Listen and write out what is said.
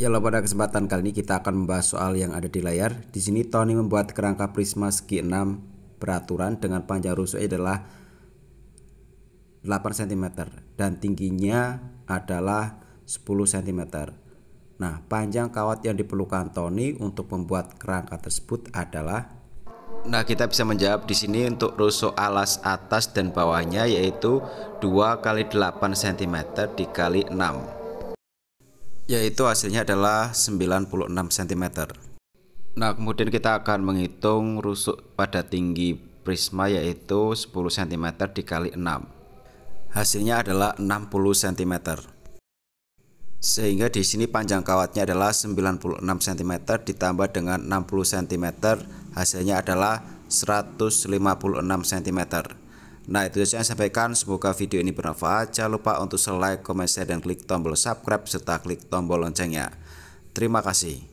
Ya pada kesempatan kali ini kita akan membahas soal yang ada di layar. Di sini Tony membuat kerangka prisma segi 6 beraturan dengan panjang rusuknya adalah 8 cm dan tingginya adalah 10 cm. Nah, panjang kawat yang diperlukan Tony untuk membuat kerangka tersebut adalah Nah, kita bisa menjawab di sini untuk rusuk alas atas dan bawahnya yaitu 2 kali 8 cm dikali 6 yaitu hasilnya adalah 96 cm. Nah, kemudian kita akan menghitung rusuk pada tinggi prisma yaitu 10 cm dikali 6. Hasilnya adalah 60 cm. Sehingga di sini panjang kawatnya adalah 96 cm ditambah dengan 60 cm, hasilnya adalah 156 cm. Nah itu saja yang saya sampaikan Semoga video ini bermanfaat Jangan lupa untuk like, comment, share, dan klik tombol subscribe Serta klik tombol loncengnya Terima kasih